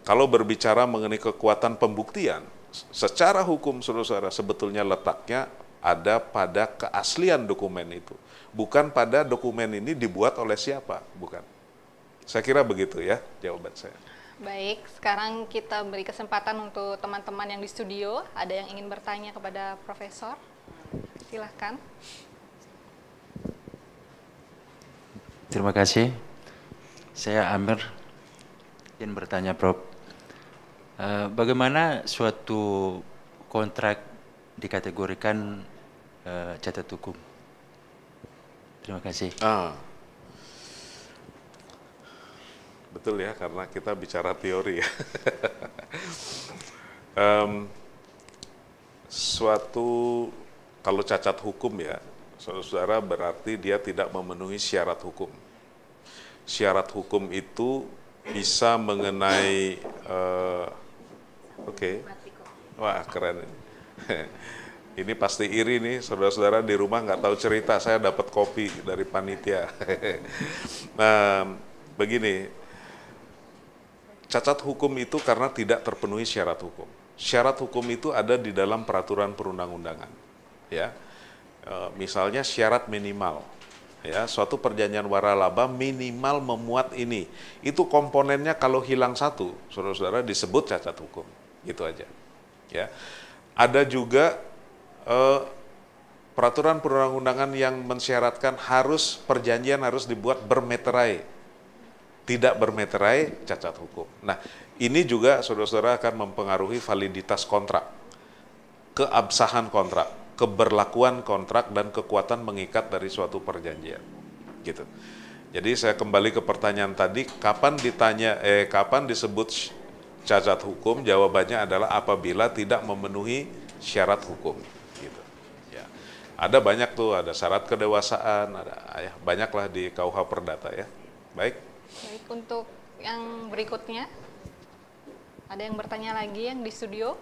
kalau berbicara mengenai kekuatan pembuktian secara hukum saudara sebetulnya letaknya ada pada keaslian dokumen itu bukan pada dokumen ini dibuat oleh siapa, bukan. Saya kira begitu ya jawaban saya. Baik, sekarang kita beri kesempatan untuk teman-teman yang di studio, ada yang ingin bertanya kepada profesor? Silahkan. Terima kasih. Saya Amir ingin bertanya Prof. Eh, bagaimana suatu kontrak dikategorikan eh, catat hukum? Terima kasih. Ah. Betul ya, karena kita bicara teori ya. um, suatu, kalau cacat hukum ya, saudara-saudara berarti dia tidak memenuhi syarat hukum. Syarat hukum itu bisa mengenai, uh, oke, okay. wah keren ini. ini pasti iri nih saudara-saudara di rumah nggak tahu cerita saya dapat kopi dari panitia nah begini cacat hukum itu karena tidak terpenuhi syarat hukum syarat hukum itu ada di dalam peraturan perundang-undangan ya e, misalnya syarat minimal ya suatu perjanjian waralaba minimal memuat ini itu komponennya kalau hilang satu saudara-saudara disebut cacat hukum gitu aja ya ada juga eh, peraturan perundang-undangan yang mensyaratkan harus perjanjian harus dibuat bermeterai. Tidak bermeterai cacat hukum. Nah, ini juga saudara-saudara akan mempengaruhi validitas kontrak, keabsahan kontrak, keberlakuan kontrak dan kekuatan mengikat dari suatu perjanjian. Gitu. Jadi saya kembali ke pertanyaan tadi, kapan ditanya eh kapan disebut cacat hukum? Jawabannya adalah apabila tidak memenuhi syarat hukum ada banyak tuh ada syarat kedewasaan ada ah, ya, banyaklah di KUH Perdata ya baik baik untuk yang berikutnya ada yang bertanya lagi yang di studio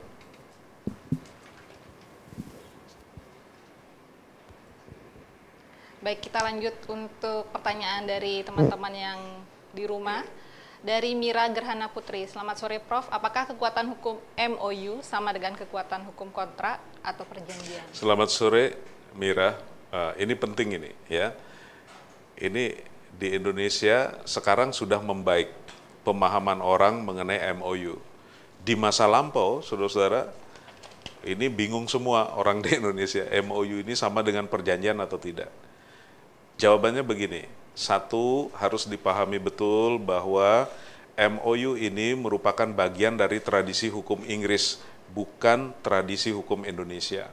baik kita lanjut untuk pertanyaan dari teman-teman yang di rumah dari Mira Gerhana Putri. Selamat sore Prof, apakah kekuatan hukum MOU sama dengan kekuatan hukum kontrak atau perjanjian? Selamat sore Mira, uh, ini penting ini ya. Ini di Indonesia sekarang sudah membaik pemahaman orang mengenai MOU. Di masa lampau, saudara-saudara, ini bingung semua orang di Indonesia. MOU ini sama dengan perjanjian atau tidak? Jawabannya begini. Satu, harus dipahami betul bahwa MOU ini merupakan bagian dari tradisi hukum Inggris, bukan tradisi hukum Indonesia.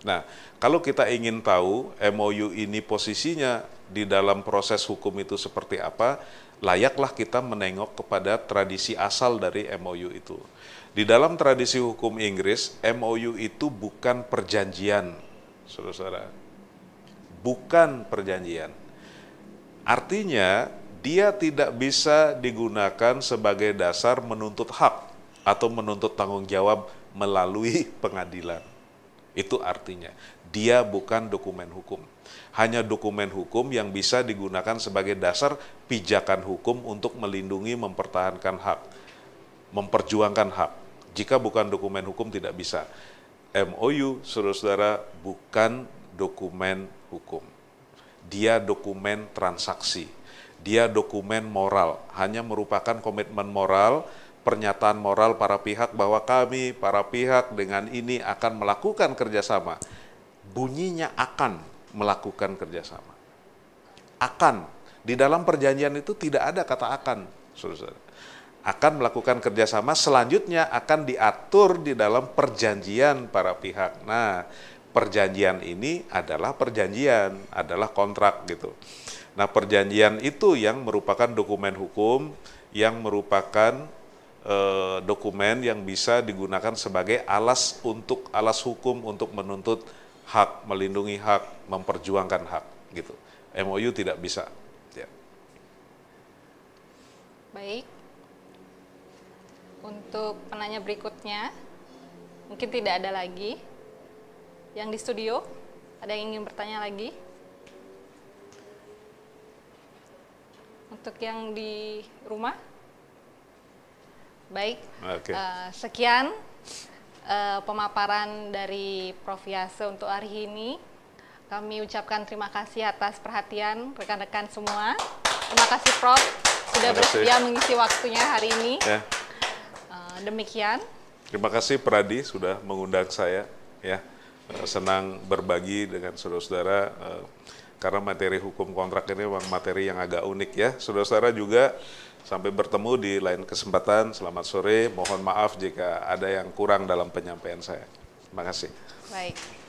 Nah, kalau kita ingin tahu MOU ini posisinya di dalam proses hukum itu seperti apa, layaklah kita menengok kepada tradisi asal dari MOU itu. Di dalam tradisi hukum Inggris, MOU itu bukan perjanjian, saudara-saudara. Bukan perjanjian. Artinya, dia tidak bisa digunakan sebagai dasar menuntut hak atau menuntut tanggung jawab melalui pengadilan. Itu artinya dia bukan dokumen hukum. Hanya dokumen hukum yang bisa digunakan sebagai dasar pijakan hukum untuk melindungi, mempertahankan hak, memperjuangkan hak. Jika bukan dokumen hukum tidak bisa. MOU, saudara-saudara, bukan dokumen hukum. Dia dokumen transaksi. Dia dokumen moral, hanya merupakan komitmen moral pernyataan moral para pihak bahwa kami, para pihak dengan ini akan melakukan kerjasama. Bunyinya akan melakukan kerjasama. Akan. Di dalam perjanjian itu tidak ada kata akan. Akan melakukan kerjasama, selanjutnya akan diatur di dalam perjanjian para pihak. Nah, perjanjian ini adalah perjanjian, adalah kontrak gitu. Nah, perjanjian itu yang merupakan dokumen hukum yang merupakan eh, dokumen yang bisa digunakan sebagai alas untuk alas hukum untuk menuntut hak, melindungi hak, memperjuangkan hak gitu. MOU tidak bisa. Ya. Baik. Untuk penanya berikutnya, mungkin tidak ada lagi. Yang di studio, ada yang ingin bertanya lagi? Untuk yang di rumah? Baik, okay. uh, eh, sekian uh, pemaparan dari Prof. Yase untuk hari ini. Kami ucapkan terima kasih atas perhatian rekan-rekan semua. Terima kasih Prof. sudah bersedia mengisi waktunya hari ini. Ya. Uh, demikian. Terima kasih Pradi sudah mengundang saya. Ya, uh, senang berbagi dengan saudara-saudara. Uh, karena materi hukum kontrak ini memang materi yang agak unik ya. Saudara-saudara juga Sampai bertemu di lain kesempatan. Selamat sore. Mohon maaf jika ada yang kurang dalam penyampaian saya. Terima kasih. Baik.